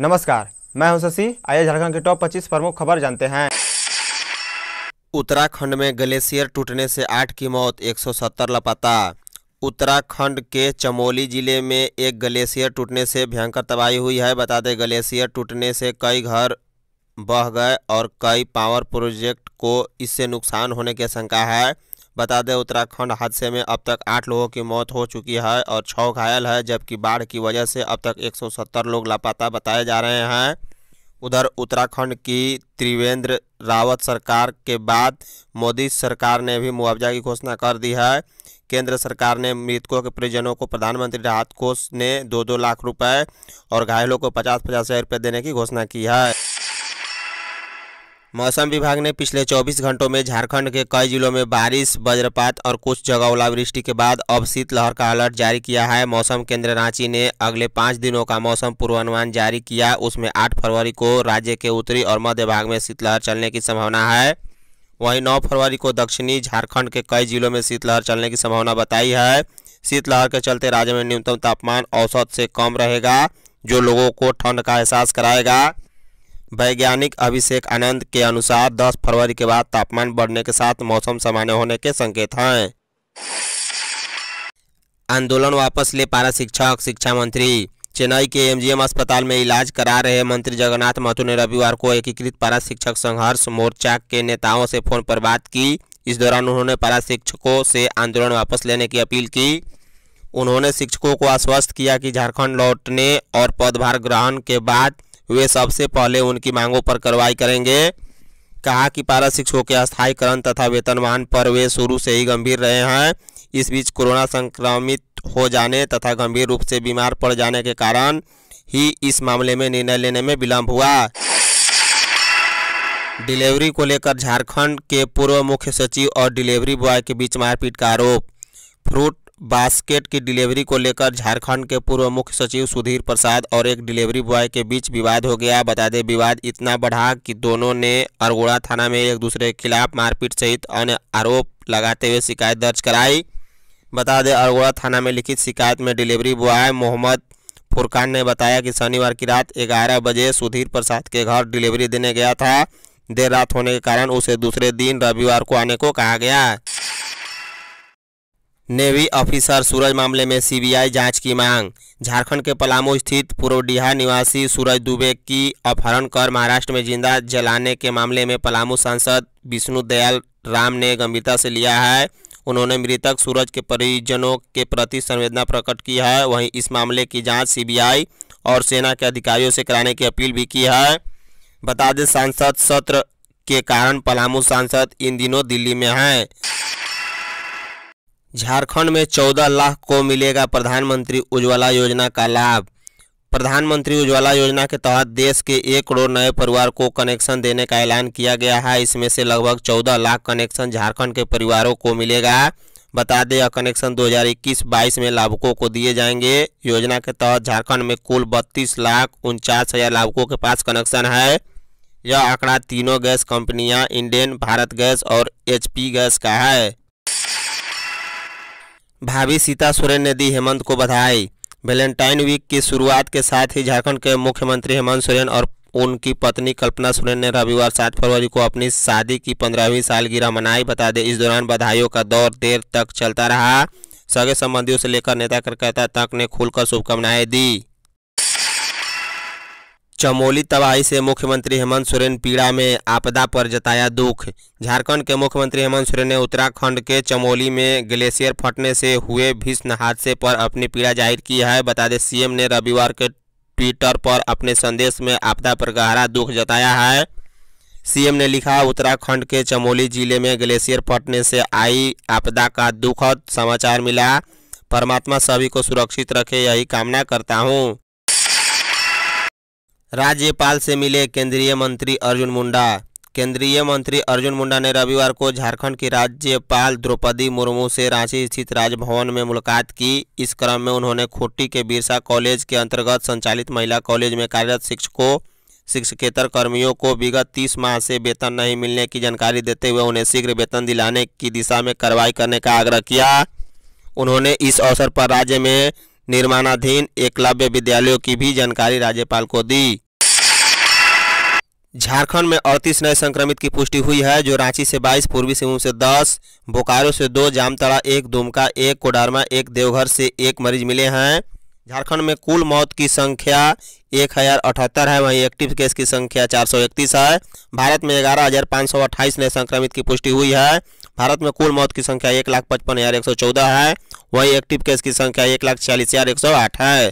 नमस्कार मैं हूं शशि आइए झारखंड के टॉप 25 प्रमुख खबर जानते हैं उत्तराखंड में ग्लेशियर टूटने से आठ की मौत 170 लापता उत्तराखंड के चमोली जिले में एक ग्लेशियर टूटने से भयंकर तबाही हुई है बता दें ग्लेशियर टूटने से कई घर बह गए और कई पावर प्रोजेक्ट को इससे नुकसान होने की आशंका है बता दें उत्तराखंड हादसे में अब तक आठ लोगों की मौत हो चुकी है और छः घायल है जबकि बाढ़ की वजह से अब तक 170 लोग लापता बताए जा रहे हैं उधर उत्तराखंड की त्रिवेंद्र रावत सरकार के बाद मोदी सरकार ने भी मुआवजा की घोषणा कर दी है केंद्र सरकार ने मृतकों के परिजनों को प्रधानमंत्री राहत कोष ने दो दो लाख रुपए और घायलों को पचास पचास हज़ार रुपये देने की घोषणा की है मौसम विभाग ने पिछले 24 घंटों में झारखंड के कई जिलों में बारिश वज्रपात और कुछ जगह ओलावृष्टि के बाद अब शीतलहर का अलर्ट जारी किया है मौसम केंद्र रांची ने अगले पाँच दिनों का मौसम पूर्वानुमान जारी किया उसमें आठ फरवरी को राज्य के उत्तरी और मध्य भाग में शीतलहर चलने की संभावना है वहीं नौ फरवरी को दक्षिणी झारखंड के कई जिलों में शीतलहर चलने की संभावना बताई है शीतलहर के चलते राज्य में न्यूनतम तापमान औसत से कम रहेगा जो लोगों को ठंड का एहसास कराएगा वैज्ञानिक अभिषेक आनंद के अनुसार 10 फरवरी के बाद तापमान बढ़ने के साथ मौसम सामान्य होने के संकेत हैं आंदोलन वापस ले पारा शिक्षक शिक्षा मंत्री चेन्नई के एमजीएम अस्पताल में इलाज करा रहे मंत्री जगन्नाथ महतो ने रविवार को एकीकृत पारा शिक्षक संघर्ष मोर्चा के नेताओं से फोन पर बात की इस दौरान उन्होंने पारा शिक्षकों से आंदोलन वापस लेने की अपील की उन्होंने शिक्षकों को आश्वस्त किया कि झारखंड लौटने और पदभार ग्रहण के बाद वे सबसे पहले उनकी मांगों पर कार्रवाई करेंगे कहा कि पारा शिक्षकों के अस्थायीकरण तथा वेतनमान पर वे शुरू से ही गंभीर रहे हैं इस बीच कोरोना संक्रमित हो जाने तथा गंभीर रूप से बीमार पड़ जाने के कारण ही इस मामले में निर्णय लेने में विलंब हुआ डिलीवरी को लेकर झारखंड के पूर्व मुख्य सचिव और डिलीवरी बॉय के बीच मारपीट का आरोप फ्रूट बास्केट की डिलीवरी को लेकर झारखंड के पूर्व मुख्य सचिव सुधीर प्रसाद और एक डिलीवरी बॉय के बीच विवाद हो गया बता दें विवाद इतना बढ़ा कि दोनों ने अरगोड़ा थाना में एक दूसरे के खिलाफ मारपीट सहित अन्य आरोप लगाते हुए शिकायत दर्ज कराई बता दें अरगोड़ा थाना में लिखित शिकायत में डिलीवरी बॉय मोहम्मद फुरकान ने बताया कि शनिवार की रात ग्यारह बजे सुधीर प्रसाद के घर डिलीवरी देने गया था देर रात होने के कारण उसे दूसरे दिन रविवार को आने को कहा गया नेवी ऑफिसर सूरज मामले में सीबीआई जांच की मांग झारखंड के पलामू स्थित पुरोडीहा निवासी सूरज दुबे की अपहरण कर महाराष्ट्र में जिंदा जलाने के मामले में पलामू सांसद विष्णु दयाल राम ने गंभीरता से लिया है उन्होंने मृतक सूरज के परिजनों के प्रति संवेदना प्रकट की है वहीं इस मामले की जांच सीबीआई और सेना के अधिकारियों से कराने की अपील भी की है बता दें सांसद सत्र के कारण पलामू सांसद इन दिनों दिल्ली में हैं झारखंड में चौदह लाख को मिलेगा प्रधानमंत्री उज्ज्वला योजना का लाभ प्रधानमंत्री उज्ज्वला योजना के तहत देश के एक करोड़ नए परिवार को कनेक्शन देने का ऐलान किया गया है इसमें से लगभग चौदह लाख कनेक्शन झारखंड के परिवारों को मिलेगा बता दें यह कनेक्शन 2021-22 में लाभुकों को दिए जाएंगे योजना के तहत झारखंड में कुल बत्तीस लाख उनचास हज़ार लाभुकों के पास कनेक्शन है यह आंकड़ा तीनों गैस कंपनियां इंडियन भारत गैस और एचपी गैस का है भाभी सीता सोरेन ने दी हेमंत को बधाई वैलेंटाइन वीक की शुरुआत के साथ ही झारखंड के मुख्यमंत्री हेमंत सोरेन और उनकी पत्नी कल्पना सोरेन ने रविवार सात फरवरी को अपनी शादी की पंद्रहवीं सालगिरह मनाई बता दें इस दौरान बधाइयों का दौर देर तक चलता रहा सगे संबंधियों से लेकर नेता कार्यकर्ता तक ने खुलकर शुभकामनाएं दी चमोली तबाही से मुख्यमंत्री हेमंत सोरेन पीड़ा में आपदा पर जताया दुख झारखंड के मुख्यमंत्री हेमंत सोरेन ने उत्तराखंड के चमोली में ग्लेशियर फटने से हुए भीषण हादसे पर अपनी पीड़ा जाहिर की है बता दें सीएम ने रविवार के ट्विटर पर अपने संदेश में आपदा पर गहरा दुख जताया है सीएम ने लिखा उत्तराखंड के चमोली जिले में ग्लेशियर फटने से आई आपदा का दुखद समाचार मिला परमात्मा सभी को सुरक्षित रखे यही कामना करता हूँ राज्यपाल से मिले केंद्रीय मंत्री अर्जुन मुंडा केंद्रीय मंत्री अर्जुन मुंडा ने रविवार को झारखंड की राज्यपाल द्रौपदी मुर्मू से रांची स्थित राजभवन में मुलाकात की इस क्रम में उन्होंने खुट्टी के बिरसा कॉलेज के अंतर्गत संचालित महिला कॉलेज में कार्यरत शिक्षकों शिक्षकेतर कर्मियों को विगत तीस माह से वेतन नहीं मिलने की जानकारी देते हुए उन्हें शीघ्र वेतन दिलाने की दिशा में कार्रवाई करने का आग्रह किया उन्होंने इस अवसर पर राज्य में निर्माणाधीन एकलव्य विद्यालयों की भी जानकारी राज्यपाल को दी झारखंड में अड़तीस नए संक्रमित की पुष्टि हुई है जो रांची से 22, पूर्वी सिंहभूम से 10, बोकारो से 2, जामतड़ा एक दुमका एक कोडारमा एक देवघर से एक मरीज मिले हैं झारखंड में कुल मौत की संख्या एक हज़ार अठहत्तर है वहीं एक्टिव केस की संख्या चार सौ इकतीस है भारत में ग्यारह हज़ार पाँच सौ अट्ठाईस नए संक्रमित की पुष्टि हुई है भारत में कुल मौत की संख्या एक लाख पचपन हजार एक सौ चौदह है वहीं एक्टिव केस की संख्या एक लाख छियालीस हजार एक सौ आठ है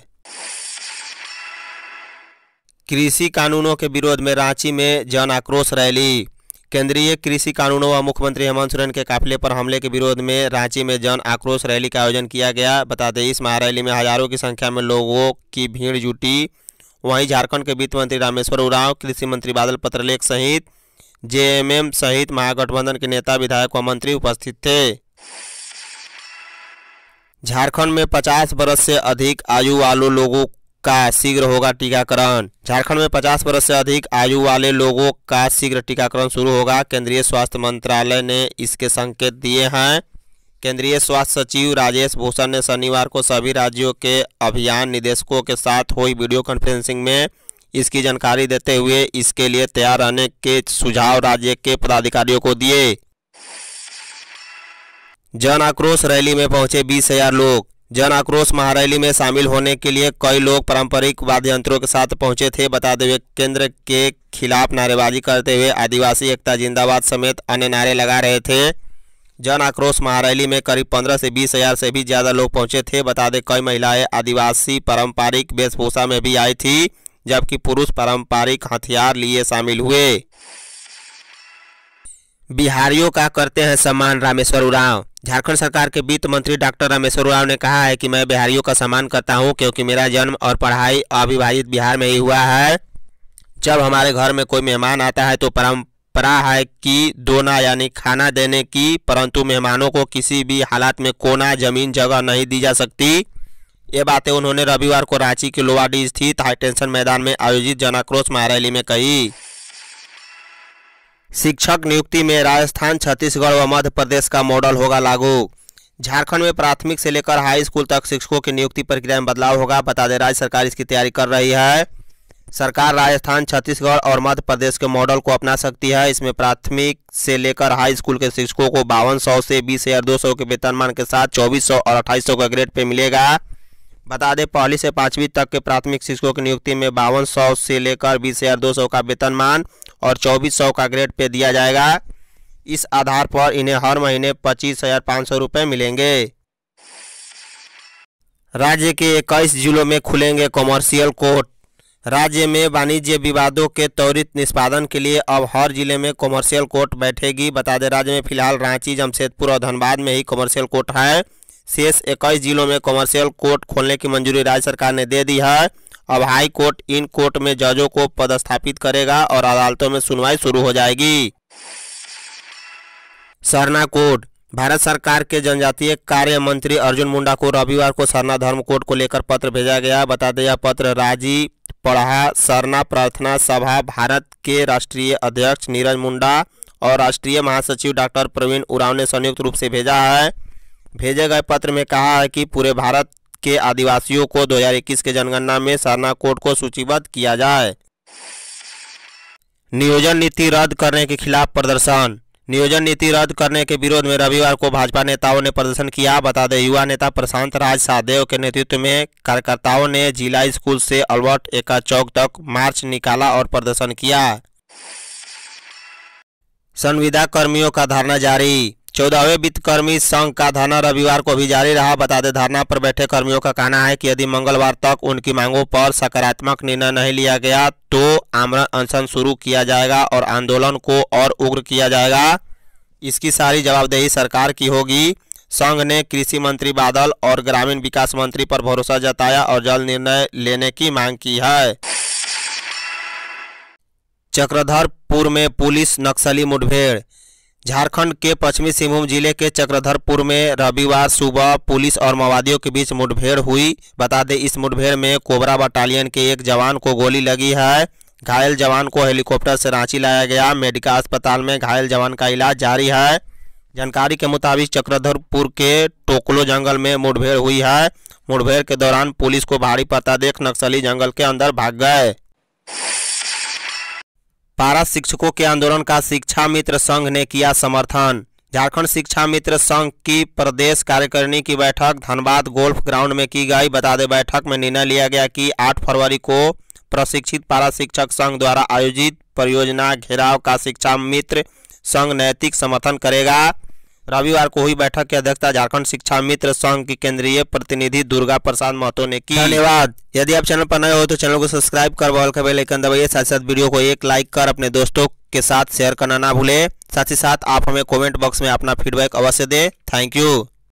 कृषि कानूनों के विरोध में रांची में जन आक्रोश रैली केंद्रीय कृषि कानूनों व मुख्यमंत्री हेमंत सोरेन के काफिले पर हमले के विरोध में रांची में जन आक्रोश रैली का आयोजन किया गया बता दें इस महारैली में हजारों की संख्या में लोगों की भीड़ जुटी वहीं झारखंड के वित्त मंत्री रामेश्वर उरांव कृषि मंत्री बादल पत्रलेख सहित जेएमएम सहित महागठबंधन के नेता विधायक व मंत्री उपस्थित थे झारखंड में 50 वर्ष से अधिक आयु वालों लोगों का शीघ्र होगा टीकाकरण झारखंड में 50 वर्ष से अधिक आयु वाले लोगों का शीघ्र टीकाकरण शुरू होगा केंद्रीय स्वास्थ्य मंत्रालय ने इसके संकेत दिए हैं केंद्रीय स्वास्थ्य सचिव राजेश भूषण ने शनिवार को सभी राज्यों के अभियान निदेशकों के साथ हुई वीडियो कॉन्फ्रेंसिंग में इसकी जानकारी देते हुए इसके लिए तैयार रहने के सुझाव राज्य के पदाधिकारियों को दिए जन आक्रोश रैली में पहुंचे बीस हजार लोग जन आक्रोश महारैली में शामिल होने के लिए कई लोग पारंपरिक वाद्य यंत्रों के साथ पहुंचे थे बता दें केंद्र के खिलाफ नारेबाजी करते हुए आदिवासी एकता जिंदाबाद समेत अन्य नारे लगा रहे थे जन आक्रोश महारैली में करीब पंद्रह से बीस हजार से भी ज़्यादा लोग पहुंचे थे बता दें कई महिलाएं आदिवासी पारंपरिक वेशभूषा में भी आई थी जबकि पुरुष पारंपरिक हथियार लिए शामिल हुए बिहारियों का करते हैं सम्मान रामेश्वर उराव झारखंड सरकार के वित्त मंत्री डॉक्टर रामेश्वर उराव ने कहा है कि मैं बिहारियों का सम्मान करता हूं क्योंकि मेरा जन्म और पढ़ाई अविभाजित बिहार में ही हुआ है जब हमारे घर में कोई मेहमान आता है तो परंपरा है कि दोना यानी खाना देने की परंतु मेहमानों को किसी भी हालात में कोना जमीन जगह नहीं दी जा सकती ये बातें उन्होंने रविवार को रांची के लोवाडी स्थित हाई टेंशन मैदान में आयोजित जनाक्रोश महारैली में कही शिक्षक नियुक्ति में राजस्थान छत्तीसगढ़ व मध्य प्रदेश का मॉडल होगा लागू झारखंड में प्राथमिक से लेकर हाई स्कूल तक शिक्षकों की नियुक्ति प्रक्रिया में बदलाव होगा बता दें राज्य सरकार इसकी तैयारी कर रही है सरकार राजस्थान छत्तीसगढ़ और मध्य प्रदेश के मॉडल को अपना सकती है इसमें प्राथमिक से लेकर हाई स्कूल के शिक्षकों को बावन सौ से बीस हजार दो सौ के वेतनमान के साथ चौबीस सौ और अट्ठाईस सौ का ग्रेड पे मिलेगा बता दें पहली से पाँचवीं तक के प्राथमिक शिक्षकों की नियुक्ति में बावन सौ से लेकर बीस हज़ार दो सौ का वेतनमान और चौबीस सौ का ग्रेड पे दिया जाएगा इस आधार पर इन्हें हर महीने पच्चीस हज़ार पाँच सौ रुपये मिलेंगे राज्य के इक्कीस जिलों में खुलेंगे कॉमर्शियल कोर्ट राज्य में वाणिज्य विवादों के त्वरित निष्पादन के लिए अब हर जिले में कॉमर्शियल कोर्ट बैठेगी बता दें राज्य में फिलहाल रांची जमशेदपुर और धनबाद में ही कॉमर्शियल कोर्ट है शेष इक्कीस जिलों में कॉमर्शियल कोर्ट खोलने की मंजूरी राज्य सरकार ने दे दी है अब हाई कोर्ट इन कोर्ट में जजों को पदस्थापित करेगा और अदालतों में सुनवाई शुरू हो जाएगी सरना कोर्ट भारत सरकार के जनजातीय कार्य मंत्री अर्जुन मुंडा को रविवार को सरना धर्म कोर्ट को लेकर पत्र भेजा गया बता दें यह पत्र राजी पढ़ा सरना प्रार्थना सभा भारत के राष्ट्रीय अध्यक्ष नीरज मुंडा और राष्ट्रीय महासचिव डॉक्टर प्रवीण उराव ने संयुक्त रूप से भेजा है भेजे गए पत्र में कहा है कि पूरे भारत के आदिवासियों को 2021 के जनगणना में सरना कोर्ट को सूचीबद्ध किया जाए नियोजन नीति रद्द करने के खिलाफ प्रदर्शन नियोजन नीति रद्द करने के विरोध में रविवार को भाजपा नेताओं ने प्रदर्शन किया बता दें युवा नेता प्रशांत राज सादेव के नेतृत्व में कार्यकर्ताओं ने जिला स्कूल से अल्बर्ट एका चौक तक मार्च निकाला और प्रदर्शन किया संविदा कर्मियों का धरना जारी चौदहवें वित्त कर्मी संघ का धरना रविवार को भी जारी रहा बता दें धरना पर बैठे कर्मियों का कहना है कि यदि मंगलवार तक उनकी मांगों पर सकारात्मक निर्णय नहीं लिया गया तो आमरण अनशन शुरू किया जाएगा और आंदोलन को और उग्र किया जाएगा इसकी सारी जवाबदेही सरकार की होगी संघ ने कृषि मंत्री बादल और ग्रामीण विकास मंत्री पर भरोसा जताया और जल्द निर्णय लेने की मांग की है चक्रधरपुर में पुलिस नक्सली मुठभेड़ झारखंड के पश्चिमी सिंहभूम जिले के चक्रधरपुर में रविवार सुबह पुलिस और माओवादियों के बीच मुठभेड़ हुई बता दें इस मुठभेड़ में कोबरा बटालियन के एक जवान को गोली लगी है घायल जवान को हेलीकॉप्टर से रांची लाया गया मेडिकल अस्पताल में घायल जवान का इलाज जारी है जानकारी के मुताबिक चक्रधरपुर के टोकलो जंगल में मुठभेड़ हुई है मुठभेड़ के दौरान पुलिस को भारी पता देख नक्सली जंगल के अंदर भाग गए पारा शिक्षकों के आंदोलन का शिक्षा मित्र संघ ने किया समर्थन झारखंड शिक्षा मित्र संघ की प्रदेश कार्यकारिणी की बैठक धनबाद गोल्फ ग्राउंड में की गई बता दें बैठक में निर्णय लिया गया कि 8 फरवरी को प्रशिक्षित पारा शिक्षक संघ द्वारा आयोजित परियोजना घेराव का शिक्षा मित्र संघ नैतिक समर्थन करेगा रविवार को हुई बैठक की अध्यक्षता झारखंड शिक्षा मित्र संघ की केंद्रीय प्रतिनिधि दुर्गा प्रसाद महतो ने की धन्यवाद यदि आप चैनल पर नए हो तो चैनल को सब्सक्राइब कर बॉल का बेलाइकन दबाइए साथ साथ वीडियो को एक लाइक कर अपने दोस्तों के साथ शेयर करना ना भूले साथ ही साथ आप हमें कमेंट बॉक्स में अपना फीडबैक अवश्य दे थैंक यू